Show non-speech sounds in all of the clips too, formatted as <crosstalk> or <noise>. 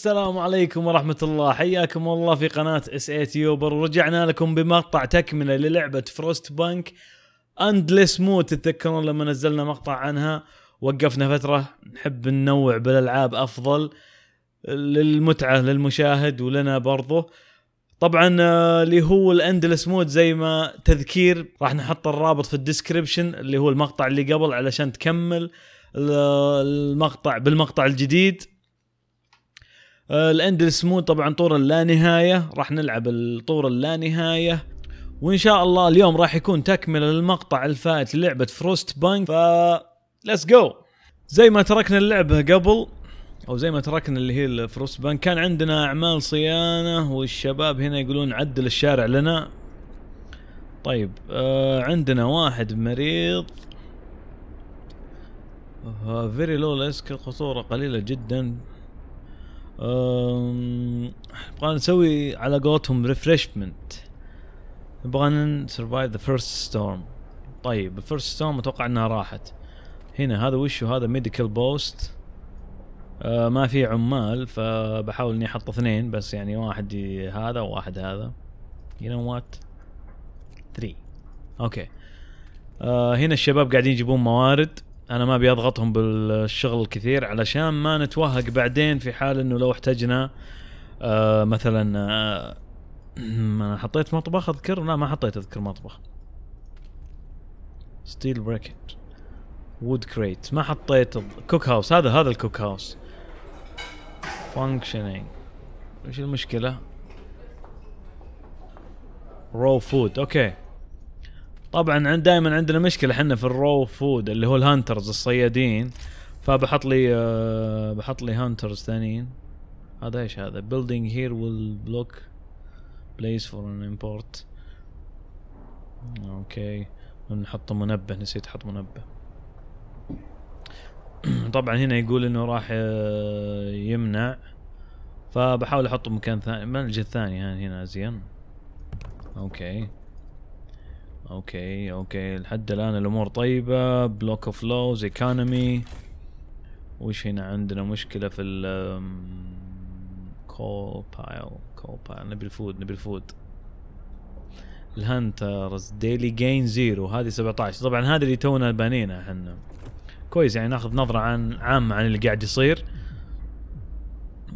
السلام عليكم ورحمة الله حياكم الله في قناة اس اي تيوبر ورجعنا لكم بمقطع تكملة للعبة فروست بانك اندلس مود تتذكرون لما نزلنا مقطع عنها وقفنا فترة نحب ننوع بالالعاب افضل للمتعة للمشاهد ولنا برضه طبعا آه، اللي هو الاندلس مود زي ما تذكير راح نحط الرابط في الديسكربشن اللي هو المقطع اللي قبل علشان تكمل المقطع بالمقطع الجديد آه، الاندلس مون طبعا طور اللانهايه راح نلعب الطور اللانهايه وان شاء الله اليوم راح يكون تكمله للمقطع الفائت للعبه فروست بانك ف ليتس جو زي ما تركنا اللعبه قبل او زي ما تركنا اللي هي الفروست بانك كان عندنا اعمال صيانه والشباب هنا يقولون عدل الشارع لنا طيب آه عندنا واحد مريض فيري لو ريسك الخطوره قليله جدا نبغى نسوي على قولتهم ريفرشمنت نبغى نسرفايف ذا فيرست ستورم طيب الفيرست ستورم اتوقع انها راحت هنا هذا وش هذا ميديكال بوست آه ما في عمال فبحاول اني احط اثنين بس يعني واحد هذا وواحد هذا يو نو وات 3 اوكي آه هنا الشباب قاعدين يجيبون موارد انا ما ابي اضغطهم بالشغل الكثير علشان ما نتوهق بعدين في حال انه لو احتجنا آه مثلا آه <clears throat> انا حطيت مطبخ اذكر لا ما حطيت اذكر مطبخ ستيل بريكت وود كريت ما حطيت كوك هاوس هذا هذا الكوك هاوس فانكشنينج وش المشكله رو فود اوكي طبعا دائما عندنا مشكله احنا في الرو فود اللي هو الهانترز الصيادين فبحط لي أه بحط لي هانترز ثانيين هذا ايش هذا بيلدينج هير ويل بلوك بليس فور ان امبورت اوكي نحط منبه نسيت احط منبه <clears throat> طبعا هنا يقول انه راح آه، يمنع فبحاول احطه مكان ثاني الجهه الثانيه هنا زين اوكي اوكي اوكي لحد الان الامور طيبه بلوك اوف لوز ايكونومي وش هنا عندنا مشكله في ال كول بايل كول بايل نبي الفود نبي الفود الهانترز ديلي جين زيرو هذه 17 طبعا هذا اللي تونا بانينا احنا كويس يعني ناخذ نظره عن عامه عن اللي قاعد يصير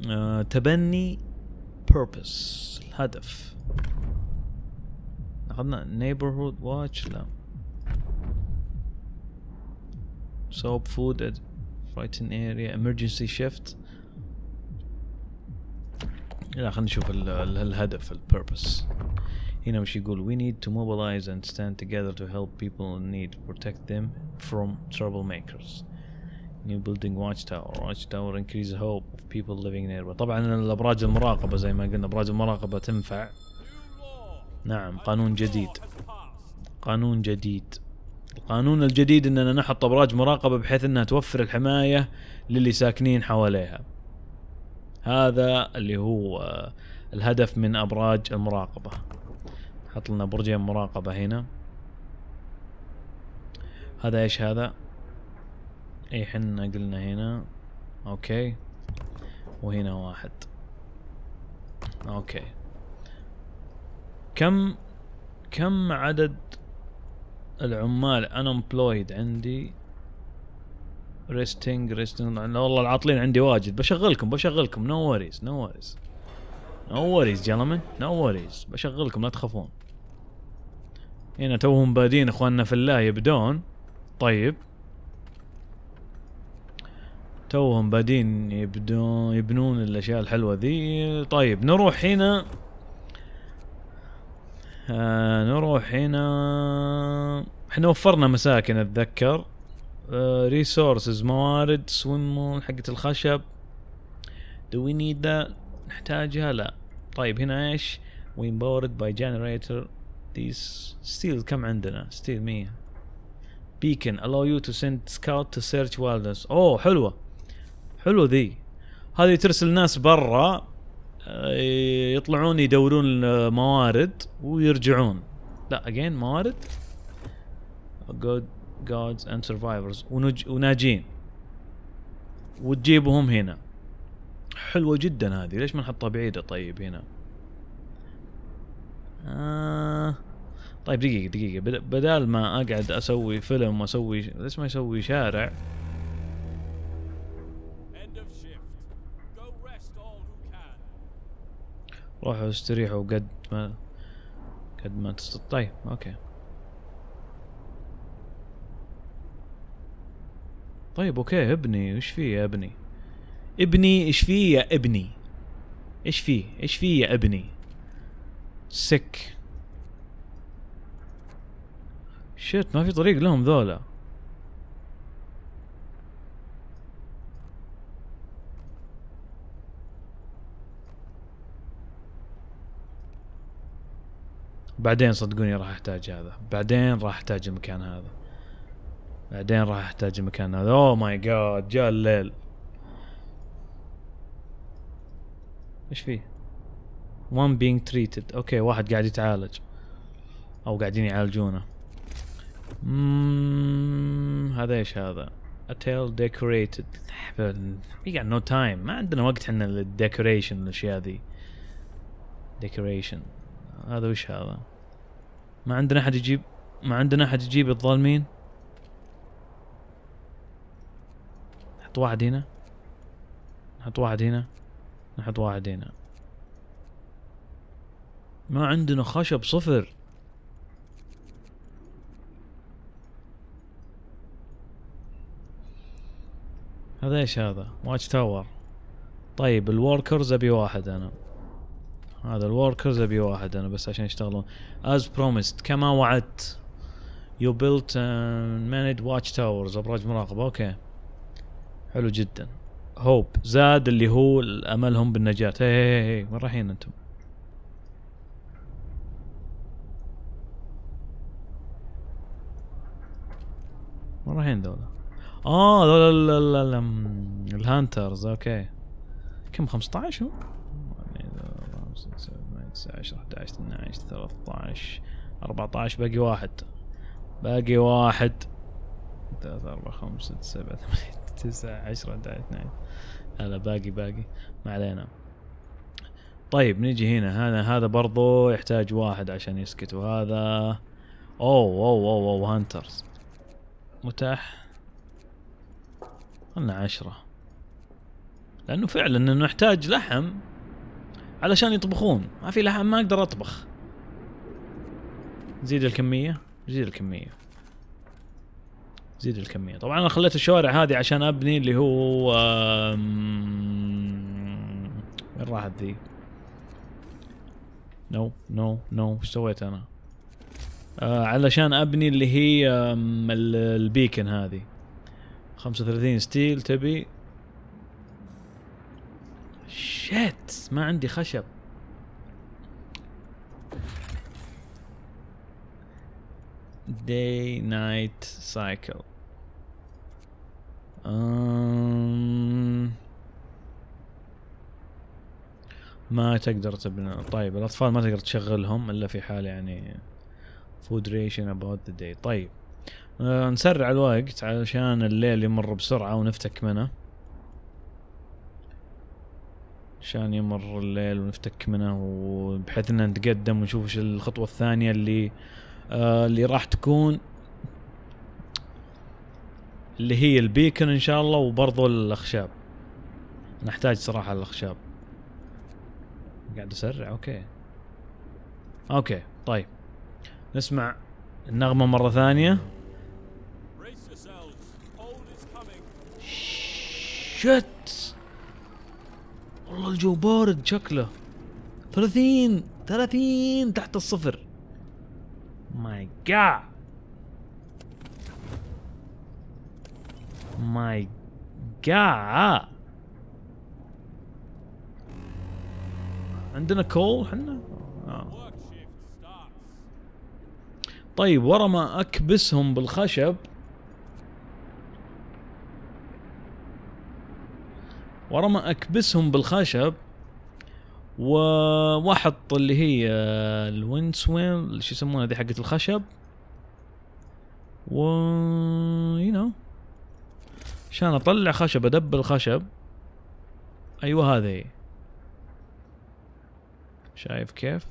أه تبني بيربس الهدف اخذنا neighborhood watch لا soap food fighting area emergency shift لا خلينا نشوف الهدف البيربس هنا يقول we need to mobilize and stand together to help people in need protect them from troublemakers new building watchtower watchtower increase hope of people living nearby طبعا الابراج المراقبه زي ما قلنا ابراج المراقبه تنفع نعم قانون جديد قانون جديد القانون الجديد اننا نحط ابراج مراقبه بحيث انها توفر الحمايه للي ساكنين حواليها هذا اللي هو آه، الهدف من ابراج المراقبه حط لنا برجين مراقبه هنا هذا ايش هذا اي حنا قلنا هنا اوكي وهنا واحد اوكي كم كم عدد العمال unemployed عندي ريستنج ريستنج والله العاطلين عندي واجد بشغلكم بشغلكم نو وريز نو وريز نو وريز جنمن نو وريز بشغلكم لا تخافون هنا توهم بادين اخواننا في الله يبدون طيب توهم بادين يبدون يبنون الاشياء الحلوه ذي طيب نروح هنا آه نروح هنا احنا وفرنا مساكن اتذكر ريسورسز آه، uh, موارد سويم حقة الخشب دو وي نيد ذا نحتاجها لا طيب هنا ايش وي باورد باي جنريتر ذيس ستيل كم عندنا ستيل 100 بيكن allow you to send scout to search wilderness اوه حلوة حلوة ذي هذه ترسل ناس برا يطلعون يدورون موارد ويرجعون لا اجين موارد جود جودز اند سرفايفرز وناجين وتجيبهم هنا حلوه جدا هذه ليش ما نحطها بعيده طيب هنا آه طيب دقيقه دقيقه بدال ما اقعد اسوي فيلم واسوي ليش ما يسوي شارع روحوا استريحوا قد ما قد ما تستطيع طيب اوكي طيب اوكي ابني ايش فيه يا ابني ابني ايش فيه يا ابني ايش فيه ايش فيه يا ابني سك شيت ما في طريق لهم ذولا بعدين صدقوني راح احتاج هذا بعدين راح احتاج المكان هذا بعدين راح احتاج المكان هذا اوه ماي جاد جاء الليل ايش فيه وان بينج تريتد اوكي واحد قاعد يتعالج او قاعدين يعالجونه اممم هذا ايش هذا اتيل ديكوريتد decorated we نو تايم ما عندنا وقت احنا للديكوريشن الاشياء ذي decoration هذا وش هذا ما عندنا احد يجيب ما عندنا احد يجيب الظالمين نحط واحد هنا نحط واحد هنا نحط واحد هنا ما عندنا خشب صفر هذا ايش هذا؟ واتش تاور طيب الوركرز ابي واحد انا هذا الوركرز ابي واحد انا بس عشان يشتغلون از بروميسد كما وعدت يو بيلت مانيد واتش تاورز ابراج مراقبه اوكي حلو جدا هوب زاد اللي هو املهم بالنجاه هي هي هي وين رايحين انتم وين رايحين ذولا اه ذولا الهانترز اوكي كم 15 هو خمسة سبعة تسعة عشرة أحد عشر اثنا عشر ثلاثة عشر أربعة عشر باقي واحد باقي واحد ثلاثة أربعة خمسة سبعة ثمانية تسعة عشرة أحد عشر اثنا عشر لا باقي باقي ما علينا طيب نجي هنا هذا هذا برضو يحتاج واحد عشان يسكت وهذا اوه اوه اوه اوه هانترز متاح قلنا عشرة لانه فعلا انه نحتاج لحم علشان يطبخون ما في لحم ما اقدر اطبخ زيد الكميه زيد الكميه زيد الكميه طبعا انا خليت الشوارع هذه عشان ابني اللي هو وين راحت ذي نو نو نو ايش سويت انا آه، علشان ابني اللي هي البيكن هذه 35 ستيل تبي شيت ما عندي خشب day night cycle um, ما تقدر تبنى طيب الاطفال ما تقدر تشغلهم الا في حال يعني food ration about the day طيب آه، نسرع الوقت علشان الليل يمر بسرعه ونفتك منه عشان يمر الليل ونفتك منه وبحيث ان نتقدم ونشوف ايش الخطوه الثانيه اللي آه اللي راح تكون اللي هي البيكن ان شاء الله وبرضه الاخشاب نحتاج صراحه الاخشاب قاعد اسرع اوكي اوكي طيب نسمع النغمه مره ثانيه شت والله الجو بارد شكله 30 30 تحت الصفر ماي جاد ماي جاد عندنا كول احنا آه. طيب ورا ما اكبسهم بالخشب ورمى اكبسهم بالخشب وواحط اللي هي الويند سويم شو يسمونها ذي حقت الخشب و يو نو عشان اطلع خشب ادبل خشب ايوه هذه هي شايف كيف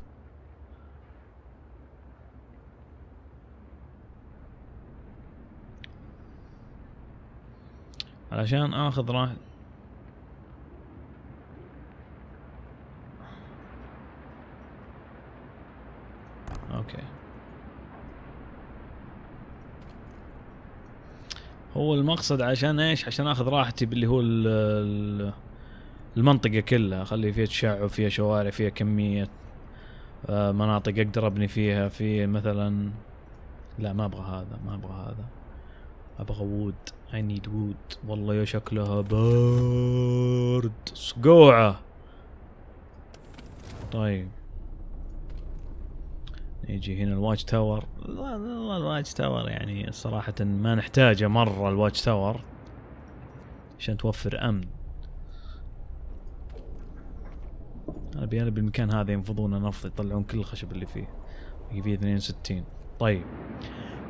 علشان اخذ راحتي هو المقصد عشان ايش عشان اخذ راحتي باللي هو ال الـ المنطقه كلها اخلي فيها تشعب فيها شوارع فيها كميه آه، مناطق اقدر ابني فيها في مثلا لا ما ابغى هذا ما ابغى هذا ابغى وود اي نيد وود والله يا شكلها بارد سقوعه طيب يجي هنا الواج تاور والله الواج تاور يعني صراحة ما نحتاجه مرة الواج تاور عشان توفر امن انا بالمكان هذا ينفضونه نفض يطلعون كل الخشب اللي فيه يجي فيه 62 طيب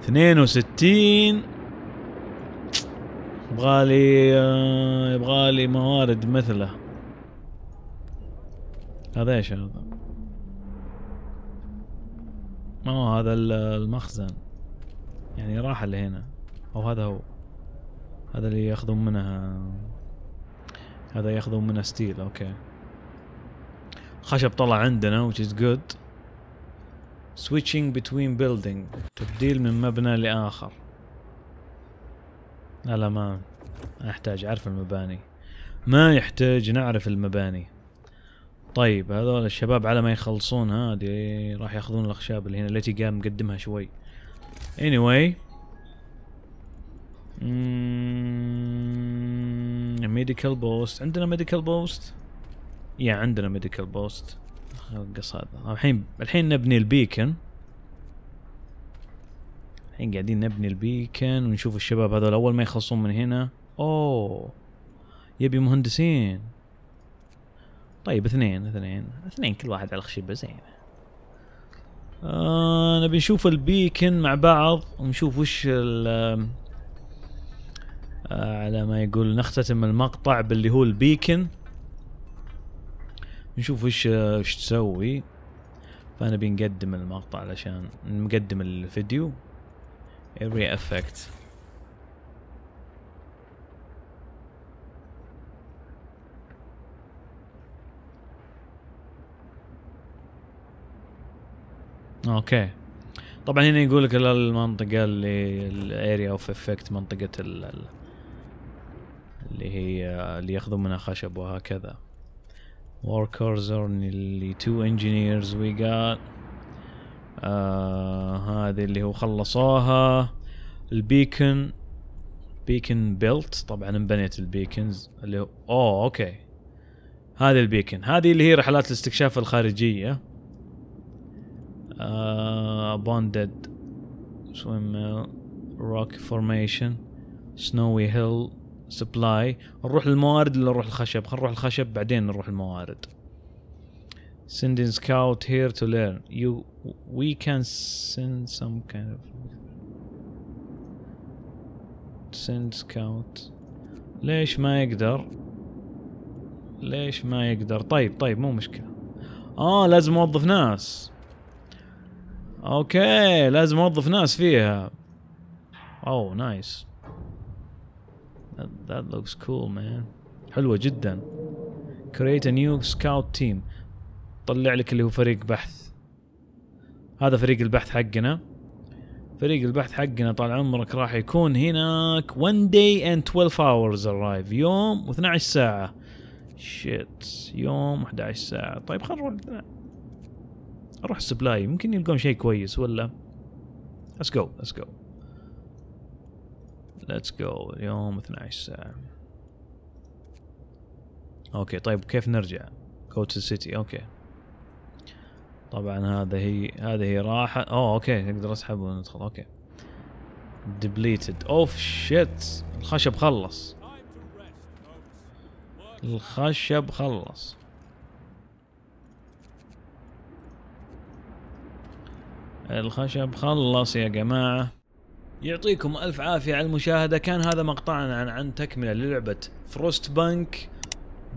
62 يبغالي يبغالي موارد مثله هذا ايش هذا اوه هذا المخزن يعني راح لهنا او هذا هو هذا اللي ياخذون منها هذا ياخذون منه ستيل اوكي خشب طلع عندنا which is good switching between building تبديل من مبنى لآخر لا لا ما احتاج اعرف المباني ما يحتاج نعرف المباني طيب هذول الشباب على ما يخلصون هذه راح ياخذون الاخشاب اللي هنا التي قام مقدمها شوي anyway ميديكال بوست عندنا ميديكال بوست يا عندنا ميديكال بوست هذا الحين الحين نبني البيكن الحين قاعدين نبني البيكن ونشوف الشباب هذول اول ما يخلصون من هنا اوه يبي مهندسين طيب اثنين اثنين اثنين كل واحد على خشبه زين آه نبي نشوف البيكن مع بعض ونشوف وش ال آه على ما يقول نختتم المقطع باللي هو البيكن نشوف وش آه، وش تسوي فانا بنقدم المقطع علشان نقدم الفيديو اري افكت اوكي طبعا هنا يقول لك المنطقه اللي الاريا اوف افكت منطقه اللي هي اللي ياخذون منها خشب وهكذا workers are تو two engineers we got آه هذه اللي هو خلصوها البيكن بيكن بيلت طبعا انبنيت البيكنز اللي هو اوه اوكي هذه البيكن هذه اللي هي رحلات الاستكشاف الخارجيه بوندد سويم روك فورميشن سنوي هيل سبلاي نروح للموارد ولا نروح الخشب خلينا نروح الخشب بعدين نروح الموارد sending scout here to learn you we can send some kind of send scout ليش ما يقدر ليش ما يقدر طيب طيب مو مشكله اه لازم اوظف ناس اوكي لازم اوظف ناس فيها اوه نايس ذات لوكس كول مان حلوة جدا create a new scout team طلع لك اللي هو فريق بحث هذا فريق البحث حقنا فريق البحث حقنا طال عمرك راح يكون هناك 1 day and 12 hours arrive يوم و12 ساعة شيت يوم 11 ساعة طيب خلينا نروح اروح السبلاي يمكن يلقون شيء كويس ولا ليتس جو ليتس جو ليتس جو اليوم 12 ساعة اوكي طيب كيف نرجع؟ go to the city اوكي طبعا هذا هي هذه هي راحة اوه اوكي نقدر اسحب وندخل اوكي ديبليتد اوف شيت الخشب خلص الخشب خلص الخشب خلص يا جماعة يعطيكم ألف عافية على المشاهدة كان هذا مقطعنا عن عن تكملة للعبة فروست بانك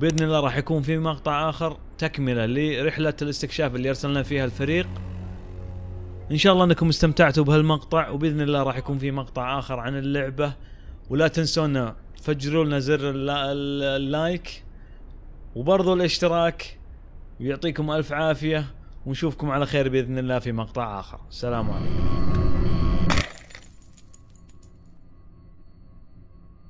بإذن الله راح يكون في مقطع آخر تكملة لرحلة الاستكشاف اللي أرسلنا فيها الفريق إن شاء الله أنكم استمتعتوا بهالمقطع وبإذن الله راح يكون في مقطع آخر عن اللعبة ولا تنسونا فجروا لنا زر اللايك وبرضو الاشتراك ويعطيكم ألف عافية ونشوفكم على خير باذن الله في مقطع اخر السلام عليكم